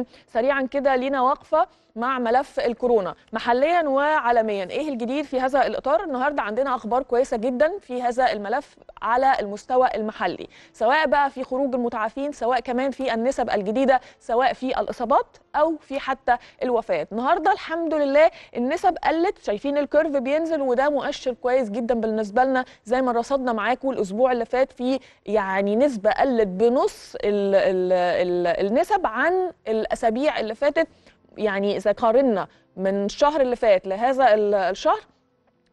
ولكن سريعا كده لينا وقفه مع ملف الكورونا محليا وعالميا ايه الجديد في هذا الاطار النهارده عندنا اخبار كويسه جدا في هذا الملف على المستوى المحلي سواء بقى في خروج المتعافين سواء كمان في النسب الجديده سواء في الاصابات او في حتى الوفيات النهارده الحمد لله النسب قلت شايفين الكيرف بينزل وده مؤشر كويس جدا بالنسبه لنا زي ما رصدنا معاكم الاسبوع اللي فات في يعني نسبه قلت بنص الـ الـ الـ النسب عن الاسابيع اللي فاتت يعني اذا قارنا من الشهر اللي فات لهذا الشهر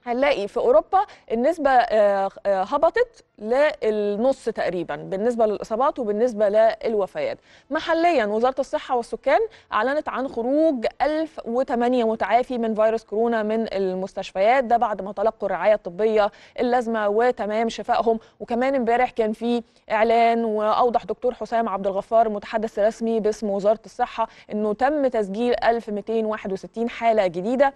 هنلاقي في اوروبا النسبه آه، آه، هبطت للنص تقريبا بالنسبه للاصابات وبالنسبه للوفيات. محليا وزاره الصحه والسكان اعلنت عن خروج 1008 متعافي من فيروس كورونا من المستشفيات ده بعد ما تلقوا الرعايه الطبيه اللازمه وتمام شفائهم وكمان امبارح كان في اعلان واوضح دكتور حسام عبد الغفار المتحدث الرسمي باسم وزاره الصحه انه تم تسجيل 1261 حاله جديده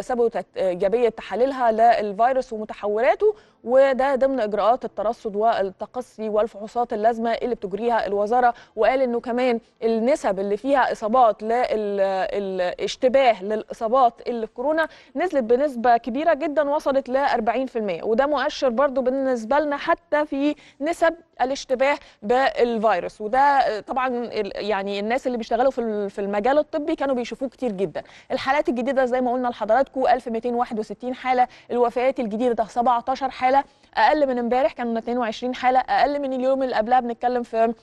ثبتت آه، ايجابيه تحاليلها للفيروس ومتحولاته وده ضمن اجراءات الترصد والتقصي والفحوصات اللازمه اللي بتجريها الوزاره وقال انه كمان النسب اللي فيها اصابات للاشتباه للاصابات اللي في كورونا نزلت بنسبه كبيره جدا وصلت ل 40% وده مؤشر برضو بالنسبه لنا حتى في نسب الاشتباه بالفيروس وده طبعا يعني الناس اللي بيشتغلوا في المجال الطبي كانوا بيشوفوه كتير جدا الحالات الجديده زي ما قلنا لحضراتكم 1261 حاله الوفيات الجديده 17 حاله حاله اقل من امبارح كانوا 22 حاله اقل من اليوم اللي قبلها بنتكلم في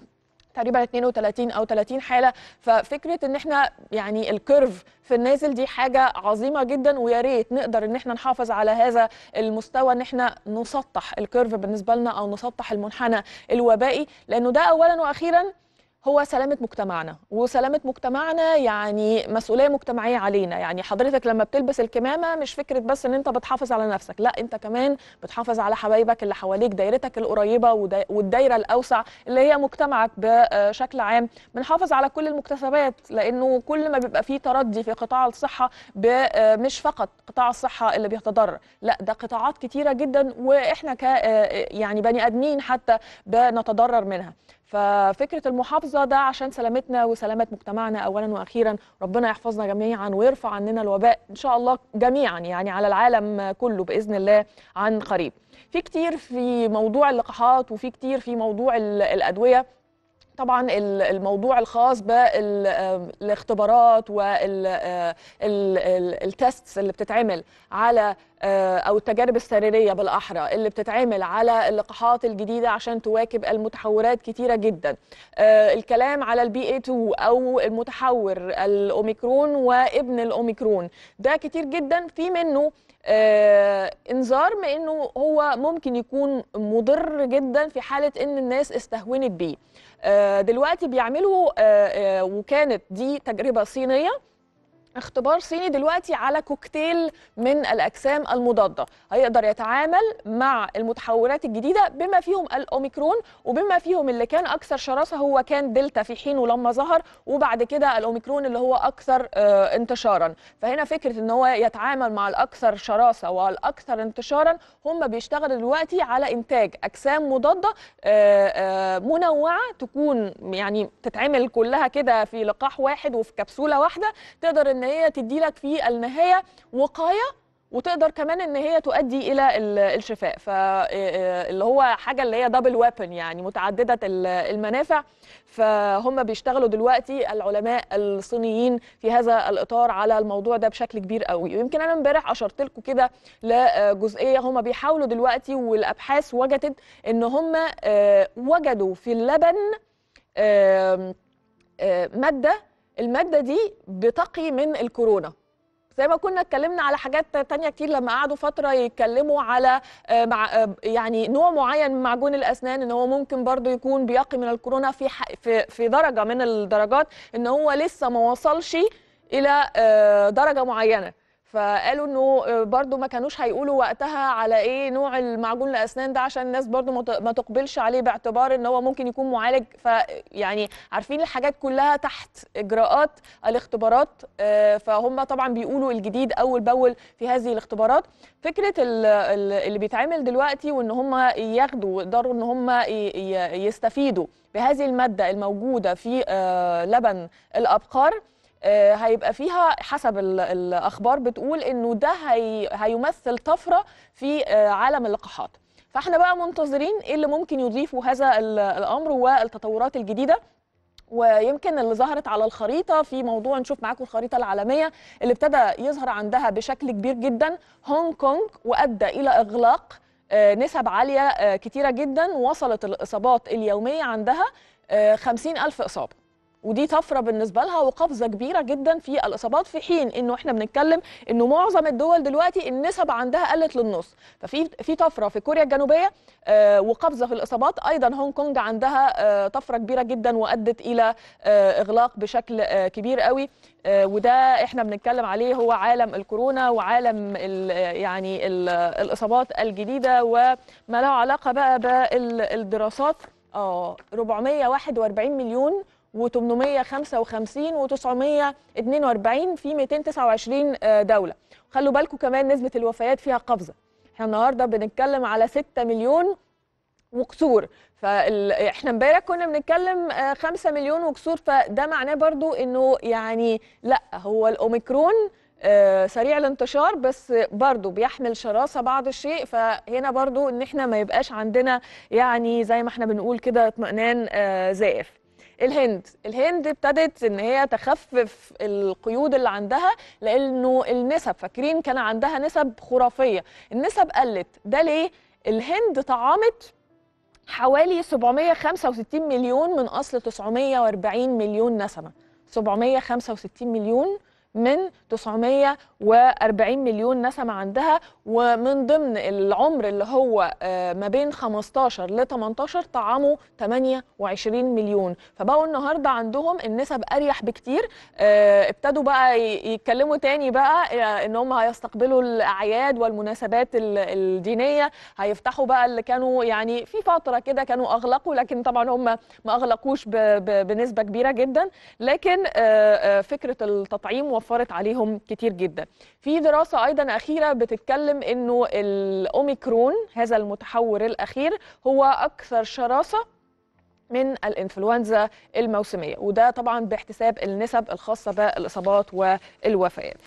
تقريبا 32 او 30 حاله ففكره ان احنا يعني الكيرف في النازل دي حاجه عظيمه جدا ويا ريت نقدر ان احنا نحافظ على هذا المستوى ان احنا نسطح الكيرف بالنسبه لنا او نسطح المنحنى الوبائي لانه ده اولا واخيرا هو سلامه مجتمعنا وسلامه مجتمعنا يعني مسؤوليه مجتمعيه علينا يعني حضرتك لما بتلبس الكمامه مش فكره بس ان انت بتحافظ على نفسك لا انت كمان بتحافظ على حبايبك اللي حواليك دايرتك القريبه والدايره الاوسع اللي هي مجتمعك بشكل عام بنحافظ على كل المكتسبات لانه كل ما بيبقى فيه تردي في قطاع الصحه مش فقط قطاع الصحه اللي بيتضرر لا ده قطاعات كتيره جدا واحنا ك يعني بني ادمين حتى بنتضرر منها ففكره المحافظه ده عشان سلامتنا وسلامه مجتمعنا اولا واخيرا ربنا يحفظنا جميعا ويرفع عننا الوباء ان شاء الله جميعا يعني على العالم كله باذن الله عن قريب في كتير في موضوع اللقاحات وفي كتير في موضوع الادويه طبعا الموضوع الخاص بالاختبارات والتستس آه، اللي بتتعمل على آه، او التجارب السريريه بالاحرى اللي بتتعمل على اللقاحات الجديده عشان تواكب المتحورات كتيره جدا آه، الكلام على البي اي 2 او المتحور الاوميكرون وابن الاوميكرون ده كتير جدا في منه آه انذار بانه هو ممكن يكون مضر جدا في حاله ان الناس استهونت بيه آه، دلوقتي بيعملوا آه، آه، وكانت دي تجربه صينيه اختبار صيني دلوقتي على كوكتيل من الاجسام المضاده هيقدر يتعامل مع المتحورات الجديده بما فيهم الاوميكرون وبما فيهم اللي كان اكثر شراسه هو كان دلتا في حينه لما ظهر وبعد كده الاوميكرون اللي هو اكثر آه، انتشارا فهنا فكره ان هو يتعامل مع الاكثر شراسه والاكثر انتشارا هم بيشتغلوا دلوقتي على انتاج اجسام مضاده آه، آه، منوعه تكون يعني تتعمل كلها كده في لقاح واحد وفي كبسوله واحده تقدر ان ان هي تدي لك في النهايه وقايه وتقدر كمان ان هي تؤدي الى الشفاء فاللي آه، آه، هو حاجه اللي هي دبل ويبن يعني متعدده المنافع فهم بيشتغلوا دلوقتي العلماء الصينيين في هذا الاطار على الموضوع ده بشكل كبير قوي ويمكن انا امبارح اشرت لكم كده لجزئيه هم بيحاولوا دلوقتي والابحاث وجدت ان هم آه، وجدوا في اللبن ماده الماده دي بتقي من الكورونا زي ما كنا اتكلمنا على حاجات تانية كتير لما قعدوا فترة يتكلموا على آه، آه، يعني نوع معين من معجون الأسنان إن هو ممكن برضو يكون بيقي من الكورونا في في في درجة من الدرجات إن هو لسه ما وصلش إلى آه، درجة معينة فقالوا انه آه، برضو ما كانوش هيقولوا وقتها على ايه نوع المعجون الاسنان ده عشان الناس برضو ما تقبلش عليه باعتبار ان هو ممكن يكون معالج فيعني عارفين الحاجات كلها تحت اجراءات الاختبارات آه، فهم طبعا بيقولوا الجديد اول باول في هذه الاختبارات فكره اللي بيتعمل دلوقتي وان هم ياخدوا يقدروا ان هم يستفيدوا بهذه الماده الموجوده في آه، لبن الابقار آه، هيبقى فيها حسب الاخبار بتقول انه ده هي هيمثل طفره في آه، عالم اللقاحات فاحنا بقى منتظرين ايه اللي ممكن يضيفه هذا الامر والتطورات الجديده ويمكن اللي ظهرت على الخريطة في موضوع نشوف معاكم الخريطة العالمية اللي ابتدى يظهر عندها بشكل كبير جدا هونج كونج وأدى إلى إغلاق آه، نسب عالية كتيرة جدا وصلت الإصابات اليومية عندها 50 ألف إصابة ودي طفره بالنسبه لها وقفزه كبيره جدا في الاصابات في حين انه احنا بنتكلم انه معظم الدول دلوقتي النسب عندها قلت للنص ففي في طفره في كوريا الجنوبيه آه، وقفزه في الاصابات ايضا هونج كونج عندها آه، طفره كبيره جدا وادت الى آه، اغلاق بشكل كبير قوي وده احنا بنتكلم عليه هو عالم الكورونا وعالم الـ يعني الـ الاصابات الجديده وما له علاقه بقى بالدراسات اه 441 مليون و855 و942 في 229 آه، دوله خلوا بالكم كمان نسبه الوفيات فيها قفزه احنا النهارده بنتكلم على 6 مليون وكسور فاحنا امبارح كنا بنتكلم 5 آه، مليون وكسور فده معناه برضو انه يعني لا هو الاوميكرون آه، سريع الانتشار بس برضو بيحمل شراسه بعض الشيء فهنا برضو ان احنا ما يبقاش عندنا يعني زي ما احنا بنقول كده اطمئنان زائف الهند الهند ابتدت ان هي تخفف القيود اللي عندها لانه النسب فاكرين كان عندها نسب خرافيه النسب قلت ده ليه الهند طعمت حوالي 765 مليون من اصل 940 مليون نسمه 765 مليون من 940 مليون نسمة عندها ومن ضمن العمر اللي هو آه، ما بين 15 ل 18 طعموا 28 مليون فبقوا النهارده عندهم النسب اريح بكتير آه، ابتدوا بقى يتكلموا تاني بقى آه، ان هم هيستقبلوا الاعياد والمناسبات الدينيه هيفتحوا بقى اللي كانوا يعني في فتره كده كانوا اغلقوا لكن طبعا هم ما اغلقوش بنسبه كبيره جدا لكن فكره التطعيم وفرت عليهم كتير جدا في دراسه ايضا اخيره بتتكلم انه الاوميكرون هذا المتحور الاخير هو اكثر شراسه من الانفلونزا الموسميه وده طبعا باحتساب النسب الخاصه بالاصابات والوفيات